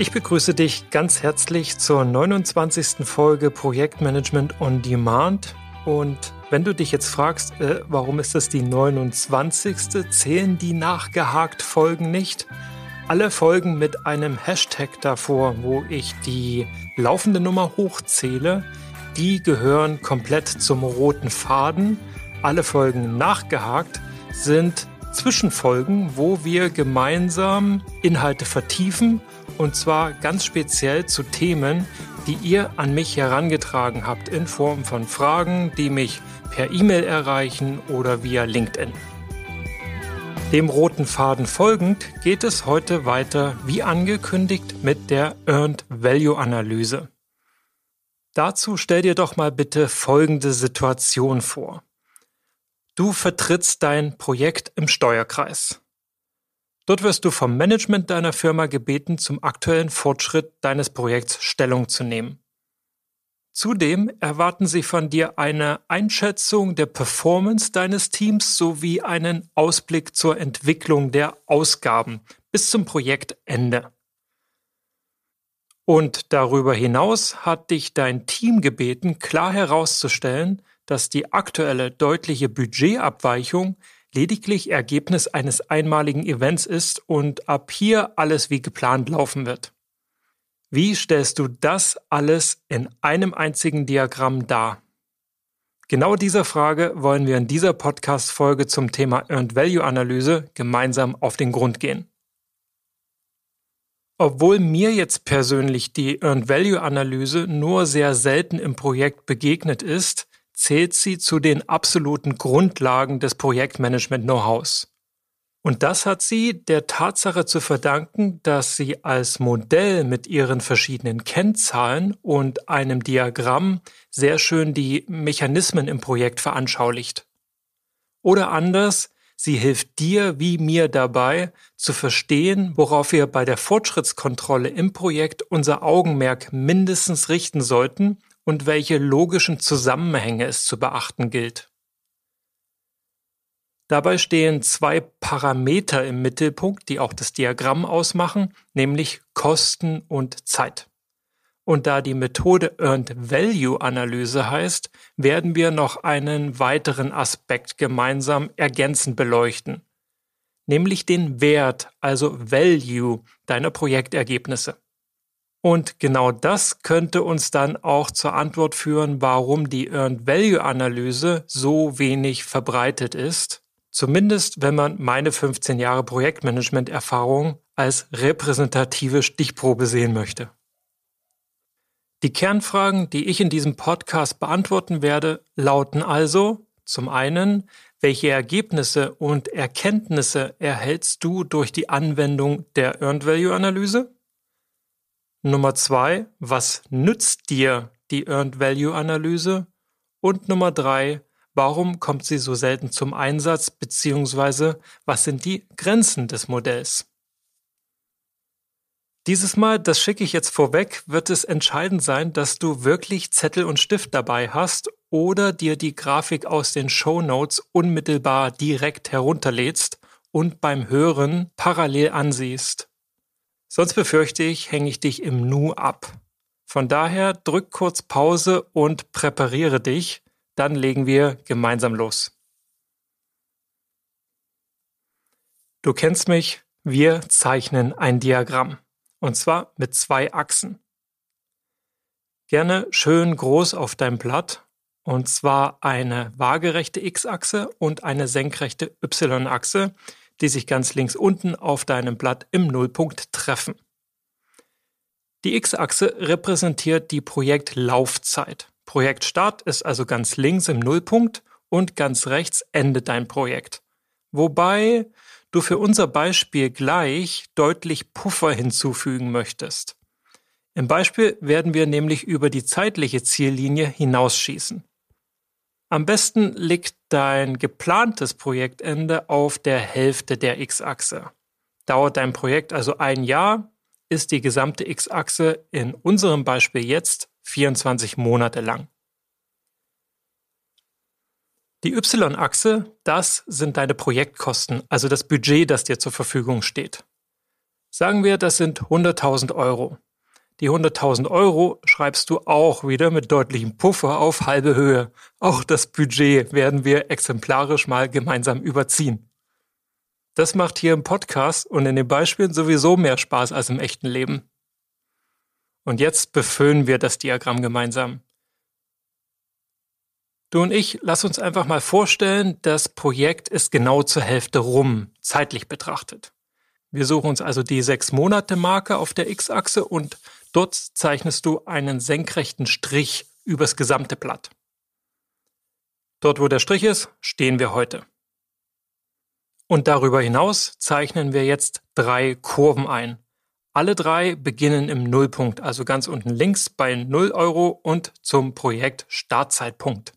Ich begrüße dich ganz herzlich zur 29. Folge Projektmanagement on Demand. Und wenn du dich jetzt fragst, äh, warum ist das die 29. zählen die nachgehakt Folgen nicht? Alle Folgen mit einem Hashtag davor, wo ich die laufende Nummer hochzähle, die gehören komplett zum roten Faden. Alle Folgen nachgehakt sind Zwischenfolgen, wo wir gemeinsam Inhalte vertiefen und zwar ganz speziell zu Themen, die ihr an mich herangetragen habt in Form von Fragen, die mich per E-Mail erreichen oder via LinkedIn. Dem roten Faden folgend geht es heute weiter, wie angekündigt, mit der Earned Value Analyse. Dazu stell dir doch mal bitte folgende Situation vor. Du vertrittst dein Projekt im Steuerkreis. Dort wirst du vom Management deiner Firma gebeten, zum aktuellen Fortschritt deines Projekts Stellung zu nehmen. Zudem erwarten sie von dir eine Einschätzung der Performance deines Teams sowie einen Ausblick zur Entwicklung der Ausgaben bis zum Projektende. Und darüber hinaus hat dich dein Team gebeten, klar herauszustellen, dass die aktuelle deutliche Budgetabweichung lediglich Ergebnis eines einmaligen Events ist und ab hier alles wie geplant laufen wird. Wie stellst du das alles in einem einzigen Diagramm dar? Genau dieser Frage wollen wir in dieser Podcast-Folge zum Thema Earned Value Analyse gemeinsam auf den Grund gehen. Obwohl mir jetzt persönlich die Earned Value Analyse nur sehr selten im Projekt begegnet ist, zählt sie zu den absoluten Grundlagen des Projektmanagement-Know-hows. Und das hat sie der Tatsache zu verdanken, dass sie als Modell mit ihren verschiedenen Kennzahlen und einem Diagramm sehr schön die Mechanismen im Projekt veranschaulicht. Oder anders, sie hilft dir wie mir dabei zu verstehen, worauf wir bei der Fortschrittskontrolle im Projekt unser Augenmerk mindestens richten sollten und welche logischen Zusammenhänge es zu beachten gilt. Dabei stehen zwei Parameter im Mittelpunkt, die auch das Diagramm ausmachen, nämlich Kosten und Zeit. Und da die Methode Earned Value Analyse heißt, werden wir noch einen weiteren Aspekt gemeinsam ergänzend beleuchten, nämlich den Wert, also Value deiner Projektergebnisse. Und genau das könnte uns dann auch zur Antwort führen, warum die Earned Value Analyse so wenig verbreitet ist. Zumindest wenn man meine 15 Jahre Projektmanagement-Erfahrung als repräsentative Stichprobe sehen möchte. Die Kernfragen, die ich in diesem Podcast beantworten werde, lauten also zum einen, welche Ergebnisse und Erkenntnisse erhältst du durch die Anwendung der Earned Value Analyse? Nummer zwei, was nützt dir die Earned Value Analyse? Und Nummer drei, warum kommt sie so selten zum Einsatz beziehungsweise was sind die Grenzen des Modells? Dieses Mal, das schicke ich jetzt vorweg, wird es entscheidend sein, dass du wirklich Zettel und Stift dabei hast oder dir die Grafik aus den Show Notes unmittelbar direkt herunterlädst und beim Hören parallel ansiehst. Sonst befürchte ich, hänge ich dich im Nu ab. Von daher drück kurz Pause und präpariere dich, dann legen wir gemeinsam los. Du kennst mich, wir zeichnen ein Diagramm. Und zwar mit zwei Achsen. Gerne schön groß auf deinem Blatt. Und zwar eine waagerechte x-Achse und eine senkrechte y-Achse, die sich ganz links unten auf deinem Blatt im Nullpunkt treffen. Die X-Achse repräsentiert die Projektlaufzeit. Projektstart ist also ganz links im Nullpunkt und ganz rechts endet dein Projekt. Wobei du für unser Beispiel gleich deutlich Puffer hinzufügen möchtest. Im Beispiel werden wir nämlich über die zeitliche Ziellinie hinausschießen. Am besten liegt dein geplantes Projektende auf der Hälfte der x-Achse. Dauert dein Projekt also ein Jahr, ist die gesamte x-Achse in unserem Beispiel jetzt 24 Monate lang. Die y-Achse, das sind deine Projektkosten, also das Budget, das dir zur Verfügung steht. Sagen wir, das sind 100.000 Euro. Die 100.000 Euro schreibst du auch wieder mit deutlichem Puffer auf halbe Höhe. Auch das Budget werden wir exemplarisch mal gemeinsam überziehen. Das macht hier im Podcast und in den Beispielen sowieso mehr Spaß als im echten Leben. Und jetzt befüllen wir das Diagramm gemeinsam. Du und ich, lass uns einfach mal vorstellen, das Projekt ist genau zur Hälfte rum, zeitlich betrachtet. Wir suchen uns also die sechs Monate Marke auf der X-Achse und Dort zeichnest du einen senkrechten Strich übers gesamte Blatt. Dort, wo der Strich ist, stehen wir heute. Und darüber hinaus zeichnen wir jetzt drei Kurven ein. Alle drei beginnen im Nullpunkt, also ganz unten links bei 0 Euro und zum Projekt Startzeitpunkt.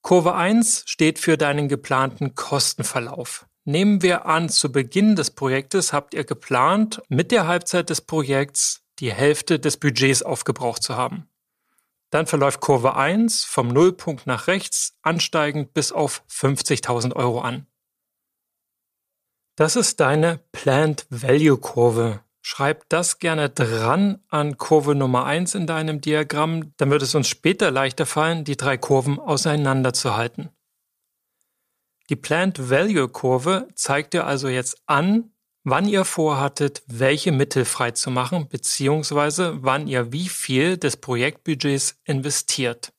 Kurve 1 steht für deinen geplanten Kostenverlauf. Nehmen wir an, zu Beginn des Projektes habt ihr geplant, mit der Halbzeit des Projekts die Hälfte des Budgets aufgebraucht zu haben. Dann verläuft Kurve 1 vom Nullpunkt nach rechts ansteigend bis auf 50.000 Euro an. Das ist deine Planned Value Kurve. Schreib das gerne dran an Kurve Nummer 1 in deinem Diagramm, dann wird es uns später leichter fallen, die drei Kurven auseinanderzuhalten. Die Planned Value Kurve zeigt dir also jetzt an, wann ihr vorhattet, welche Mittel freizumachen, beziehungsweise wann ihr wie viel des Projektbudgets investiert.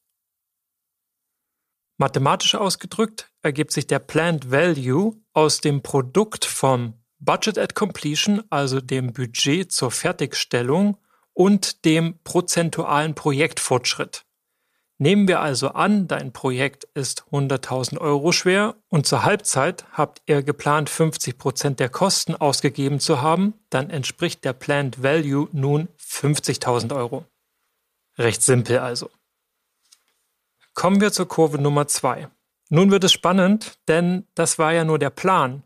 Mathematisch ausgedrückt ergibt sich der Planned Value aus dem Produkt vom Budget at Completion, also dem Budget zur Fertigstellung und dem prozentualen Projektfortschritt. Nehmen wir also an, dein Projekt ist 100.000 Euro schwer und zur Halbzeit habt ihr geplant, 50% der Kosten ausgegeben zu haben, dann entspricht der Planned Value nun 50.000 Euro. Recht simpel also. Kommen wir zur Kurve Nummer 2. Nun wird es spannend, denn das war ja nur der Plan.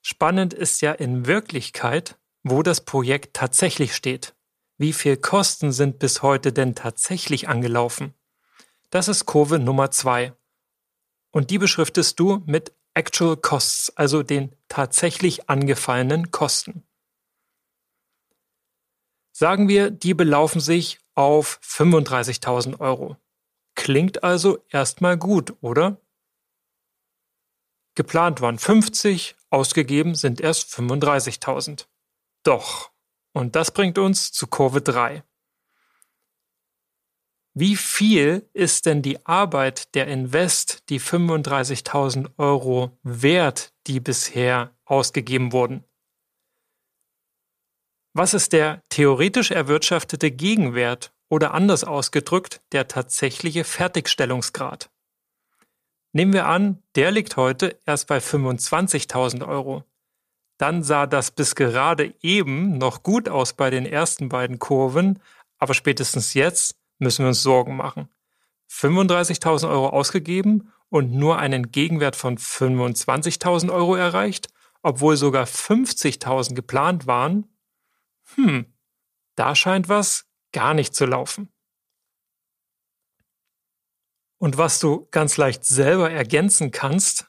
Spannend ist ja in Wirklichkeit, wo das Projekt tatsächlich steht. Wie viel Kosten sind bis heute denn tatsächlich angelaufen? Das ist Kurve Nummer 2. Und die beschriftest du mit Actual Costs, also den tatsächlich angefallenen Kosten. Sagen wir, die belaufen sich auf 35.000 Euro. Klingt also erstmal gut, oder? Geplant waren 50, ausgegeben sind erst 35.000. Doch, und das bringt uns zu Kurve 3 wie viel ist denn die Arbeit der Invest, die 35.000 Euro wert, die bisher ausgegeben wurden? Was ist der theoretisch erwirtschaftete Gegenwert oder anders ausgedrückt der tatsächliche Fertigstellungsgrad? Nehmen wir an, der liegt heute erst bei 25.000 Euro. Dann sah das bis gerade eben noch gut aus bei den ersten beiden Kurven, aber spätestens jetzt müssen wir uns Sorgen machen. 35.000 Euro ausgegeben und nur einen Gegenwert von 25.000 Euro erreicht, obwohl sogar 50.000 geplant waren? Hm, da scheint was gar nicht zu laufen. Und was du ganz leicht selber ergänzen kannst,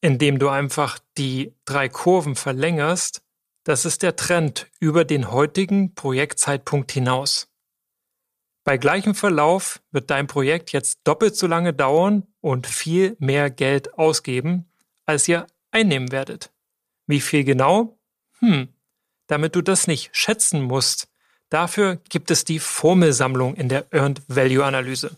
indem du einfach die drei Kurven verlängerst, das ist der Trend über den heutigen Projektzeitpunkt hinaus. Bei gleichem Verlauf wird dein Projekt jetzt doppelt so lange dauern und viel mehr Geld ausgeben, als ihr einnehmen werdet. Wie viel genau? Hm, damit du das nicht schätzen musst, dafür gibt es die Formelsammlung in der Earned Value Analyse.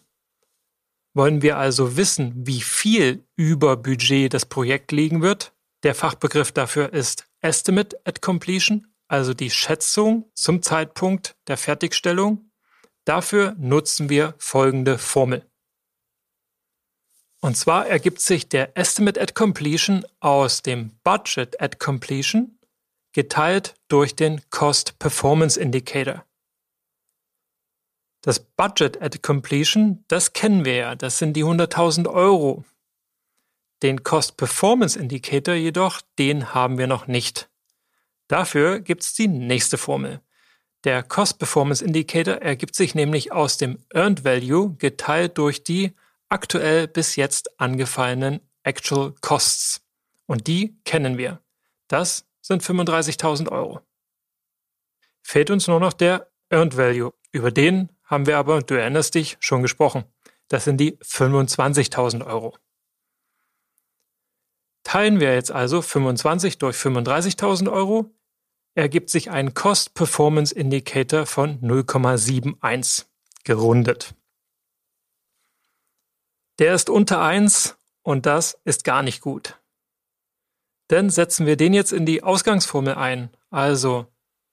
Wollen wir also wissen, wie viel über Budget das Projekt liegen wird? Der Fachbegriff dafür ist Estimate at Completion, also die Schätzung zum Zeitpunkt der Fertigstellung Dafür nutzen wir folgende Formel. Und zwar ergibt sich der Estimate at Completion aus dem Budget at Completion geteilt durch den Cost Performance Indicator. Das Budget at Completion, das kennen wir ja, das sind die 100.000 Euro. Den Cost Performance Indicator jedoch, den haben wir noch nicht. Dafür gibt es die nächste Formel. Der Cost Performance Indicator ergibt sich nämlich aus dem Earned Value geteilt durch die aktuell bis jetzt angefallenen Actual Costs. Und die kennen wir. Das sind 35.000 Euro. Fehlt uns nur noch der Earned Value. Über den haben wir aber, du erinnerst dich, schon gesprochen. Das sind die 25.000 Euro. Teilen wir jetzt also 25 durch 35.000 Euro, ergibt sich ein Cost Performance Indicator von 0,71 gerundet. Der ist unter 1 und das ist gar nicht gut. Denn setzen wir den jetzt in die Ausgangsformel ein, also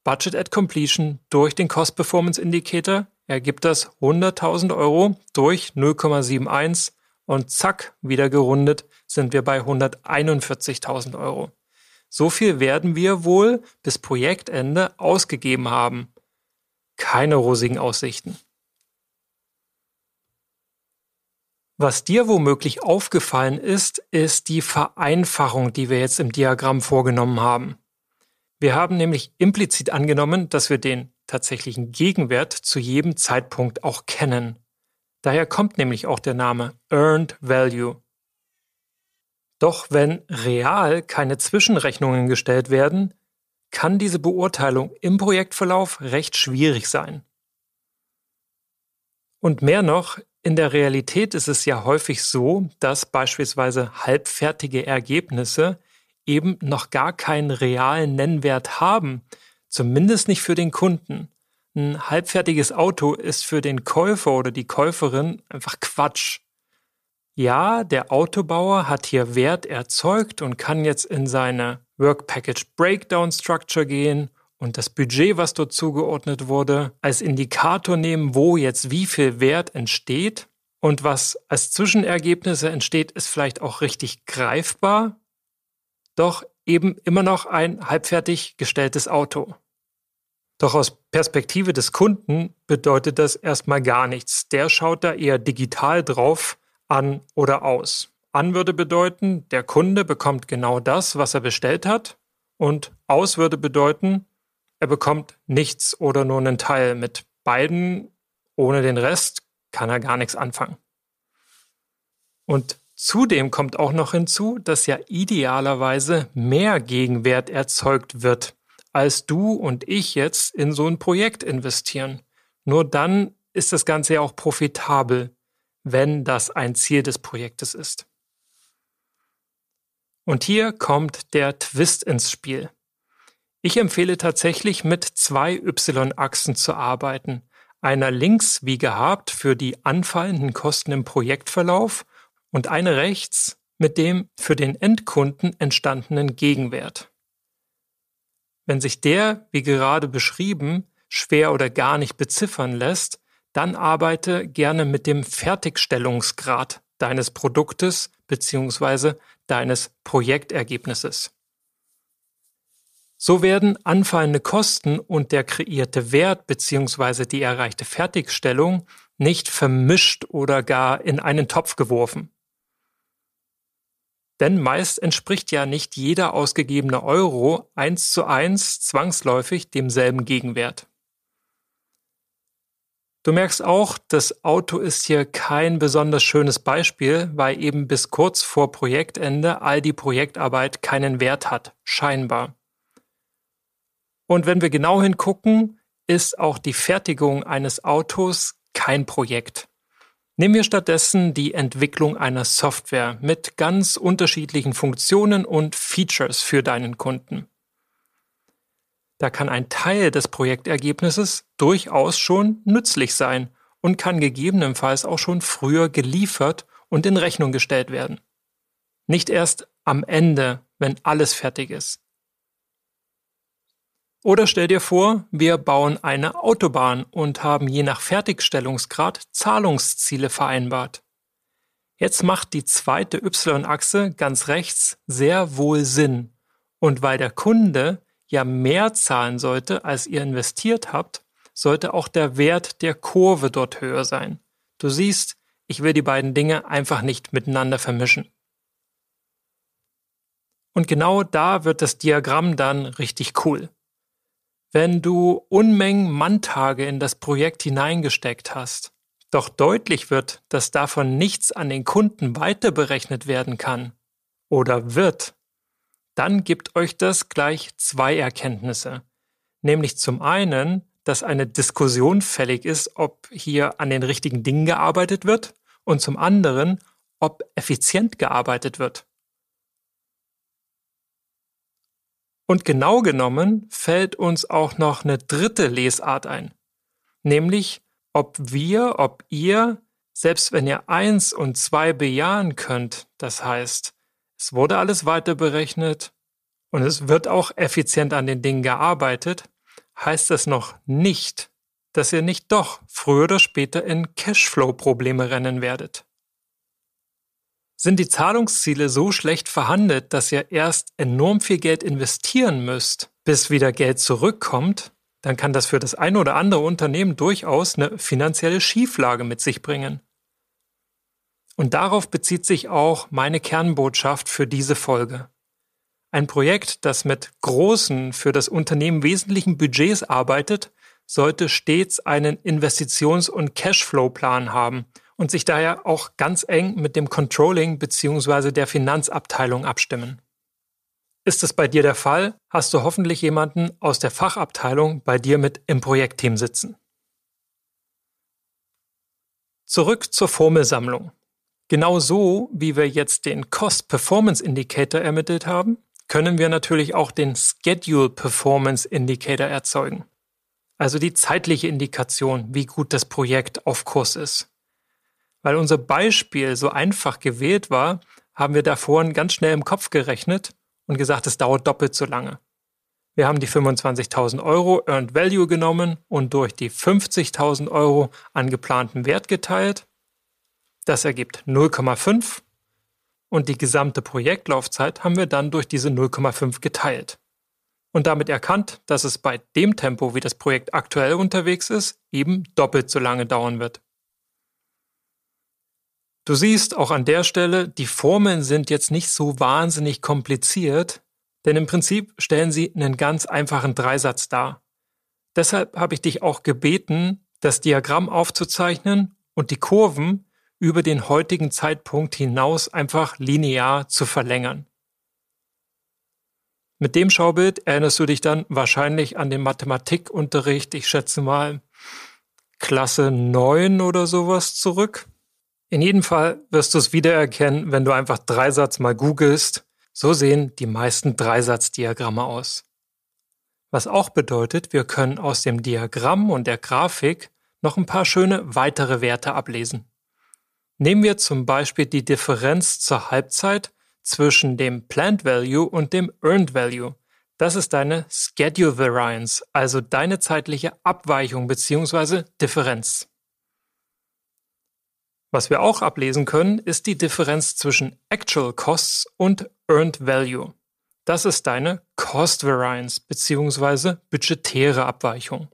Budget at Completion durch den Cost Performance Indicator, ergibt das 100.000 Euro durch 0,71 und zack, wieder gerundet, sind wir bei 141.000 Euro. So viel werden wir wohl bis Projektende ausgegeben haben. Keine rosigen Aussichten. Was dir womöglich aufgefallen ist, ist die Vereinfachung, die wir jetzt im Diagramm vorgenommen haben. Wir haben nämlich implizit angenommen, dass wir den tatsächlichen Gegenwert zu jedem Zeitpunkt auch kennen. Daher kommt nämlich auch der Name Earned Value. Doch wenn real keine Zwischenrechnungen gestellt werden, kann diese Beurteilung im Projektverlauf recht schwierig sein. Und mehr noch, in der Realität ist es ja häufig so, dass beispielsweise halbfertige Ergebnisse eben noch gar keinen realen Nennwert haben, zumindest nicht für den Kunden. Ein halbfertiges Auto ist für den Käufer oder die Käuferin einfach Quatsch ja, der Autobauer hat hier Wert erzeugt und kann jetzt in seine Work Package Breakdown Structure gehen und das Budget, was dort zugeordnet wurde, als Indikator nehmen, wo jetzt wie viel Wert entsteht. Und was als Zwischenergebnisse entsteht, ist vielleicht auch richtig greifbar, doch eben immer noch ein halbfertig gestelltes Auto. Doch aus Perspektive des Kunden bedeutet das erstmal gar nichts. Der schaut da eher digital drauf an oder aus. An würde bedeuten, der Kunde bekommt genau das, was er bestellt hat. Und aus würde bedeuten, er bekommt nichts oder nur einen Teil. Mit beiden ohne den Rest kann er gar nichts anfangen. Und zudem kommt auch noch hinzu, dass ja idealerweise mehr Gegenwert erzeugt wird, als du und ich jetzt in so ein Projekt investieren. Nur dann ist das Ganze ja auch profitabel wenn das ein Ziel des Projektes ist. Und hier kommt der Twist ins Spiel. Ich empfehle tatsächlich mit zwei Y-Achsen zu arbeiten, einer links wie gehabt für die anfallenden Kosten im Projektverlauf und eine rechts mit dem für den Endkunden entstandenen Gegenwert. Wenn sich der, wie gerade beschrieben, schwer oder gar nicht beziffern lässt, dann arbeite gerne mit dem Fertigstellungsgrad deines Produktes bzw. deines Projektergebnisses. So werden anfallende Kosten und der kreierte Wert bzw. die erreichte Fertigstellung nicht vermischt oder gar in einen Topf geworfen. Denn meist entspricht ja nicht jeder ausgegebene Euro eins zu eins zwangsläufig demselben Gegenwert. Du merkst auch, das Auto ist hier kein besonders schönes Beispiel, weil eben bis kurz vor Projektende all die Projektarbeit keinen Wert hat, scheinbar. Und wenn wir genau hingucken, ist auch die Fertigung eines Autos kein Projekt. Nehmen wir stattdessen die Entwicklung einer Software mit ganz unterschiedlichen Funktionen und Features für deinen Kunden. Da kann ein Teil des Projektergebnisses durchaus schon nützlich sein und kann gegebenenfalls auch schon früher geliefert und in Rechnung gestellt werden. Nicht erst am Ende, wenn alles fertig ist. Oder stell dir vor, wir bauen eine Autobahn und haben je nach Fertigstellungsgrad Zahlungsziele vereinbart. Jetzt macht die zweite Y-Achse ganz rechts sehr wohl Sinn. Und weil der Kunde ja mehr zahlen sollte, als ihr investiert habt, sollte auch der Wert der Kurve dort höher sein. Du siehst, ich will die beiden Dinge einfach nicht miteinander vermischen. Und genau da wird das Diagramm dann richtig cool. Wenn du Unmengen Manntage in das Projekt hineingesteckt hast, doch deutlich wird, dass davon nichts an den Kunden weiterberechnet werden kann oder wird, dann gibt euch das gleich zwei Erkenntnisse. Nämlich zum einen, dass eine Diskussion fällig ist, ob hier an den richtigen Dingen gearbeitet wird und zum anderen, ob effizient gearbeitet wird. Und genau genommen fällt uns auch noch eine dritte Lesart ein, nämlich ob wir, ob ihr, selbst wenn ihr eins und zwei bejahen könnt, das heißt, es wurde alles weiter berechnet und es wird auch effizient an den Dingen gearbeitet, heißt das noch nicht, dass ihr nicht doch früher oder später in Cashflow-Probleme rennen werdet. Sind die Zahlungsziele so schlecht verhandelt, dass ihr erst enorm viel Geld investieren müsst, bis wieder Geld zurückkommt, dann kann das für das ein oder andere Unternehmen durchaus eine finanzielle Schieflage mit sich bringen. Und darauf bezieht sich auch meine Kernbotschaft für diese Folge. Ein Projekt, das mit großen, für das Unternehmen wesentlichen Budgets arbeitet, sollte stets einen Investitions- und Cashflow-Plan haben und sich daher auch ganz eng mit dem Controlling bzw. der Finanzabteilung abstimmen. Ist es bei dir der Fall, hast du hoffentlich jemanden aus der Fachabteilung bei dir mit im Projektteam sitzen. Zurück zur Formelsammlung. Genauso wie wir jetzt den Cost Performance Indicator ermittelt haben, können wir natürlich auch den Schedule Performance Indicator erzeugen. Also die zeitliche Indikation, wie gut das Projekt auf Kurs ist. Weil unser Beispiel so einfach gewählt war, haben wir davor ganz schnell im Kopf gerechnet und gesagt, es dauert doppelt so lange. Wir haben die 25.000 Euro Earned Value genommen und durch die 50.000 Euro an geplanten Wert geteilt das ergibt 0,5 und die gesamte Projektlaufzeit haben wir dann durch diese 0,5 geteilt und damit erkannt, dass es bei dem Tempo, wie das Projekt aktuell unterwegs ist, eben doppelt so lange dauern wird. Du siehst auch an der Stelle, die Formeln sind jetzt nicht so wahnsinnig kompliziert, denn im Prinzip stellen sie einen ganz einfachen Dreisatz dar. Deshalb habe ich dich auch gebeten, das Diagramm aufzuzeichnen und die Kurven, über den heutigen Zeitpunkt hinaus einfach linear zu verlängern. Mit dem Schaubild erinnerst du dich dann wahrscheinlich an den Mathematikunterricht, ich schätze mal Klasse 9 oder sowas zurück. In jedem Fall wirst du es wiedererkennen, wenn du einfach Dreisatz mal googelst. So sehen die meisten Dreisatzdiagramme aus. Was auch bedeutet, wir können aus dem Diagramm und der Grafik noch ein paar schöne weitere Werte ablesen. Nehmen wir zum Beispiel die Differenz zur Halbzeit zwischen dem Planned Value und dem Earned Value. Das ist deine Schedule Variance, also deine zeitliche Abweichung bzw. Differenz. Was wir auch ablesen können, ist die Differenz zwischen Actual Costs und Earned Value. Das ist deine Cost Variance bzw. budgetäre Abweichung.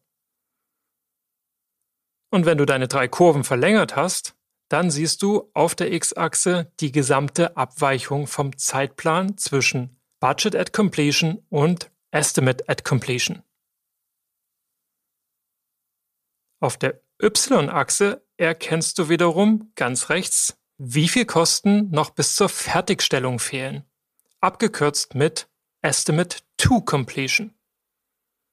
Und wenn du deine drei Kurven verlängert hast, dann siehst du auf der X-Achse die gesamte Abweichung vom Zeitplan zwischen Budget at Completion und Estimate at Completion. Auf der Y-Achse erkennst du wiederum ganz rechts, wie viel Kosten noch bis zur Fertigstellung fehlen, abgekürzt mit Estimate to Completion,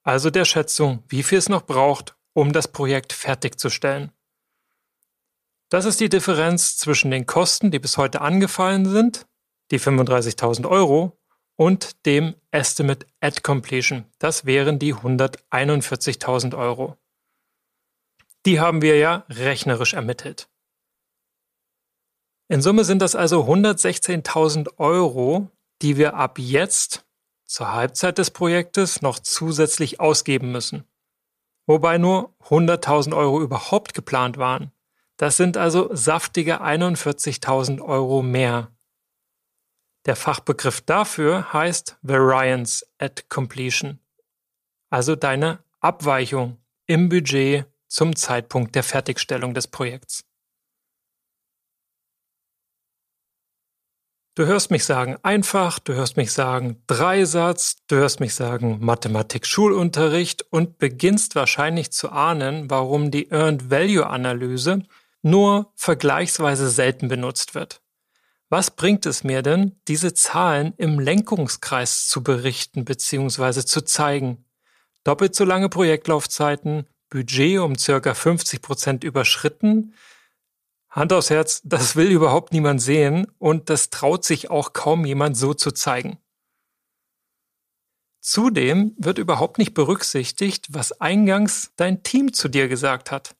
also der Schätzung, wie viel es noch braucht, um das Projekt fertigzustellen. Das ist die Differenz zwischen den Kosten, die bis heute angefallen sind, die 35.000 Euro, und dem Estimate at Completion. Das wären die 141.000 Euro. Die haben wir ja rechnerisch ermittelt. In Summe sind das also 116.000 Euro, die wir ab jetzt zur Halbzeit des Projektes noch zusätzlich ausgeben müssen. Wobei nur 100.000 Euro überhaupt geplant waren. Das sind also saftige 41.000 Euro mehr. Der Fachbegriff dafür heißt Variance at Completion, also deine Abweichung im Budget zum Zeitpunkt der Fertigstellung des Projekts. Du hörst mich sagen einfach, du hörst mich sagen Dreisatz, du hörst mich sagen Mathematik-Schulunterricht und beginnst wahrscheinlich zu ahnen, warum die Earned Value Analyse nur vergleichsweise selten benutzt wird. Was bringt es mir denn, diese Zahlen im Lenkungskreis zu berichten bzw. zu zeigen? Doppelt so lange Projektlaufzeiten, Budget um circa 50 Prozent überschritten. Hand aufs Herz, das will überhaupt niemand sehen und das traut sich auch kaum jemand so zu zeigen. Zudem wird überhaupt nicht berücksichtigt, was eingangs dein Team zu dir gesagt hat.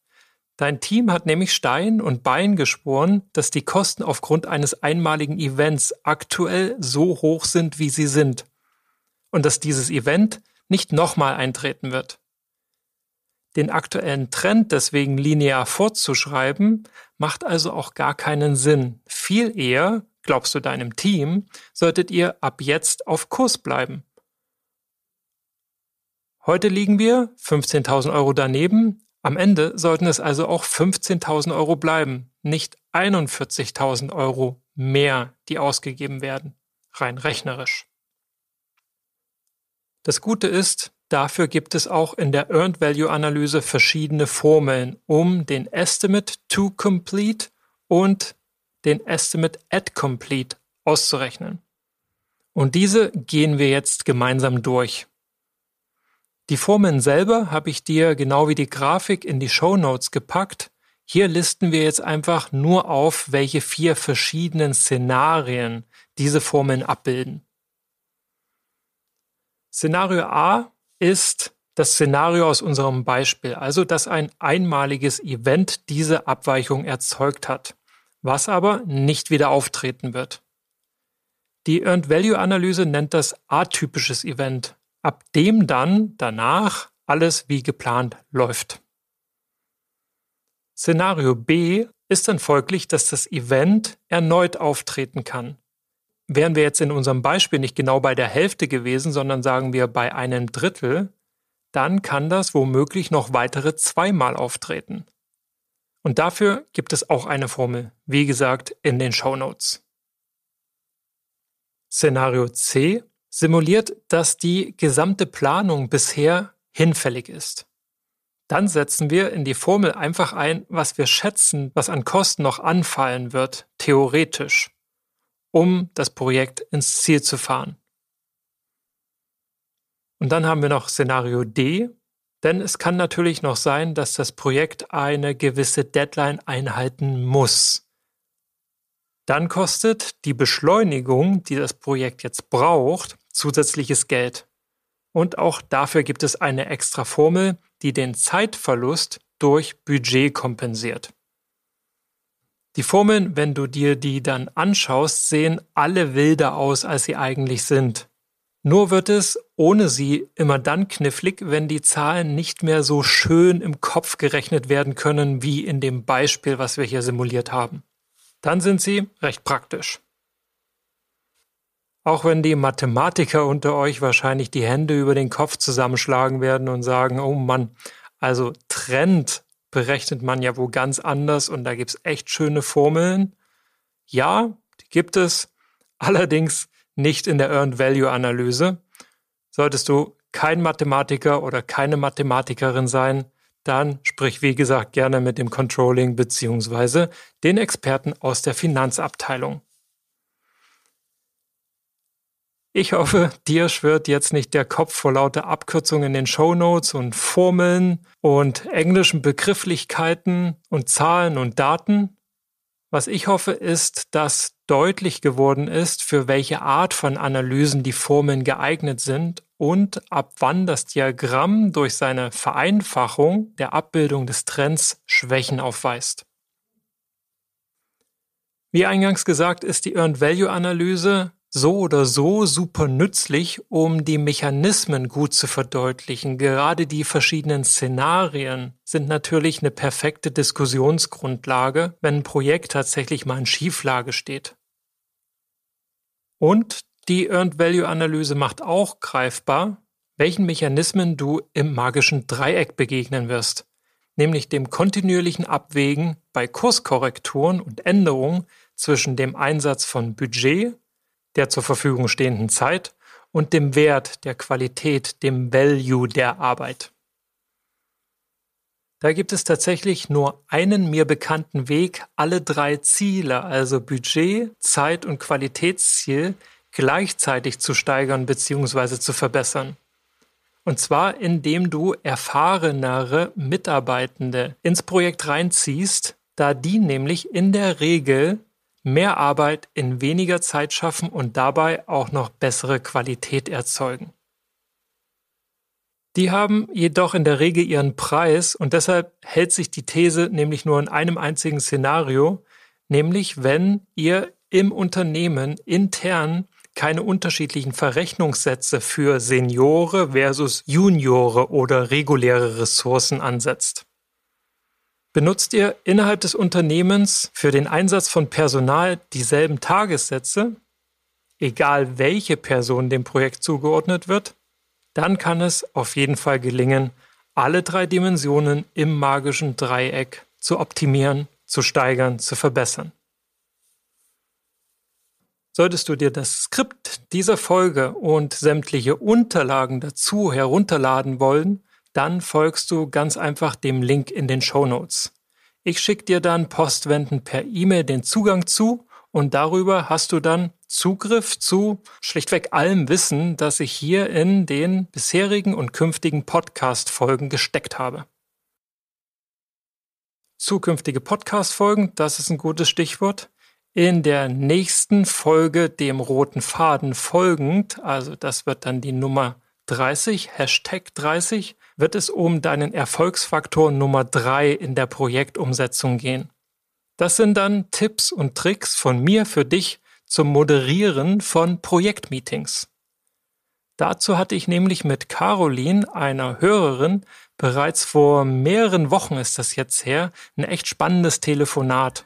Dein Team hat nämlich Stein und Bein geschworen, dass die Kosten aufgrund eines einmaligen Events aktuell so hoch sind, wie sie sind. Und dass dieses Event nicht nochmal eintreten wird. Den aktuellen Trend deswegen linear fortzuschreiben, macht also auch gar keinen Sinn. Viel eher, glaubst du deinem Team, solltet ihr ab jetzt auf Kurs bleiben. Heute liegen wir 15.000 Euro daneben, am Ende sollten es also auch 15.000 Euro bleiben, nicht 41.000 Euro mehr, die ausgegeben werden, rein rechnerisch. Das Gute ist, dafür gibt es auch in der Earned Value Analyse verschiedene Formeln, um den Estimate to Complete und den Estimate at Complete auszurechnen. Und diese gehen wir jetzt gemeinsam durch. Die Formeln selber habe ich dir genau wie die Grafik in die Show Notes gepackt. Hier listen wir jetzt einfach nur auf, welche vier verschiedenen Szenarien diese Formeln abbilden. Szenario A ist das Szenario aus unserem Beispiel, also dass ein einmaliges Event diese Abweichung erzeugt hat, was aber nicht wieder auftreten wird. Die Earned Value Analyse nennt das atypisches Event, ab dem dann danach alles wie geplant läuft. Szenario B ist dann folglich, dass das Event erneut auftreten kann. Wären wir jetzt in unserem Beispiel nicht genau bei der Hälfte gewesen, sondern sagen wir bei einem Drittel, dann kann das womöglich noch weitere zweimal auftreten. Und dafür gibt es auch eine Formel, wie gesagt, in den Show Notes. Szenario C simuliert, dass die gesamte Planung bisher hinfällig ist. Dann setzen wir in die Formel einfach ein, was wir schätzen, was an Kosten noch anfallen wird, theoretisch, um das Projekt ins Ziel zu fahren. Und dann haben wir noch Szenario D, denn es kann natürlich noch sein, dass das Projekt eine gewisse Deadline einhalten muss. Dann kostet die Beschleunigung, die das Projekt jetzt braucht, zusätzliches Geld. Und auch dafür gibt es eine extra Formel, die den Zeitverlust durch Budget kompensiert. Die Formeln, wenn du dir die dann anschaust, sehen alle wilder aus, als sie eigentlich sind. Nur wird es ohne sie immer dann knifflig, wenn die Zahlen nicht mehr so schön im Kopf gerechnet werden können wie in dem Beispiel, was wir hier simuliert haben. Dann sind sie recht praktisch. Auch wenn die Mathematiker unter euch wahrscheinlich die Hände über den Kopf zusammenschlagen werden und sagen, oh Mann, also Trend berechnet man ja wohl ganz anders und da gibt es echt schöne Formeln. Ja, die gibt es, allerdings nicht in der Earned Value Analyse. Solltest du kein Mathematiker oder keine Mathematikerin sein, dann sprich wie gesagt gerne mit dem Controlling beziehungsweise den Experten aus der Finanzabteilung. Ich hoffe, dir schwirrt jetzt nicht der Kopf vor lauter Abkürzungen in den Shownotes und Formeln und englischen Begrifflichkeiten und Zahlen und Daten. Was ich hoffe, ist, dass deutlich geworden ist, für welche Art von Analysen die Formeln geeignet sind und ab wann das Diagramm durch seine Vereinfachung der Abbildung des Trends Schwächen aufweist. Wie eingangs gesagt, ist die Earned Value Analyse so oder so super nützlich, um die Mechanismen gut zu verdeutlichen. Gerade die verschiedenen Szenarien sind natürlich eine perfekte Diskussionsgrundlage, wenn ein Projekt tatsächlich mal in Schieflage steht. Und die Earned Value Analyse macht auch greifbar, welchen Mechanismen du im magischen Dreieck begegnen wirst, nämlich dem kontinuierlichen Abwägen bei Kurskorrekturen und Änderungen zwischen dem Einsatz von Budget der zur Verfügung stehenden Zeit und dem Wert, der Qualität, dem Value der Arbeit. Da gibt es tatsächlich nur einen mir bekannten Weg, alle drei Ziele, also Budget, Zeit und Qualitätsziel, gleichzeitig zu steigern bzw. zu verbessern. Und zwar indem du erfahrenere Mitarbeitende ins Projekt reinziehst, da die nämlich in der Regel mehr Arbeit in weniger Zeit schaffen und dabei auch noch bessere Qualität erzeugen. Die haben jedoch in der Regel ihren Preis und deshalb hält sich die These nämlich nur in einem einzigen Szenario, nämlich wenn ihr im Unternehmen intern keine unterschiedlichen Verrechnungssätze für Seniore versus Juniore oder reguläre Ressourcen ansetzt. Benutzt ihr innerhalb des Unternehmens für den Einsatz von Personal dieselben Tagessätze, egal welche Person dem Projekt zugeordnet wird, dann kann es auf jeden Fall gelingen, alle drei Dimensionen im magischen Dreieck zu optimieren, zu steigern, zu verbessern. Solltest du dir das Skript dieser Folge und sämtliche Unterlagen dazu herunterladen wollen, dann folgst du ganz einfach dem Link in den Show Notes. Ich schicke dir dann postwendend per E-Mail den Zugang zu und darüber hast du dann Zugriff zu schlichtweg allem Wissen, das ich hier in den bisherigen und künftigen Podcast-Folgen gesteckt habe. Zukünftige Podcast-Folgen, das ist ein gutes Stichwort. In der nächsten Folge dem roten Faden folgend, also das wird dann die Nummer 30, Hashtag 30, wird es um deinen Erfolgsfaktor Nummer 3 in der Projektumsetzung gehen. Das sind dann Tipps und Tricks von mir für dich zum Moderieren von Projektmeetings. Dazu hatte ich nämlich mit Caroline, einer Hörerin, bereits vor mehreren Wochen ist das jetzt her, ein echt spannendes Telefonat.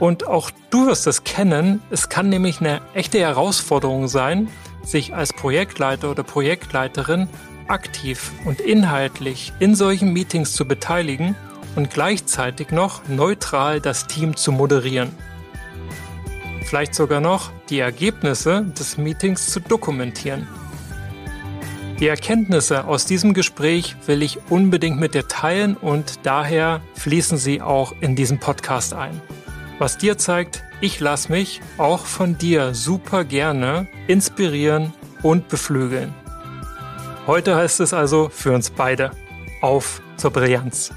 Und auch du wirst es kennen, es kann nämlich eine echte Herausforderung sein, sich als Projektleiter oder Projektleiterin aktiv und inhaltlich in solchen Meetings zu beteiligen und gleichzeitig noch neutral das Team zu moderieren. Vielleicht sogar noch die Ergebnisse des Meetings zu dokumentieren. Die Erkenntnisse aus diesem Gespräch will ich unbedingt mit dir teilen und daher fließen sie auch in diesen Podcast ein. Was dir zeigt, ich lasse mich auch von dir super gerne inspirieren und beflügeln. Heute heißt es also für uns beide auf zur Brillanz.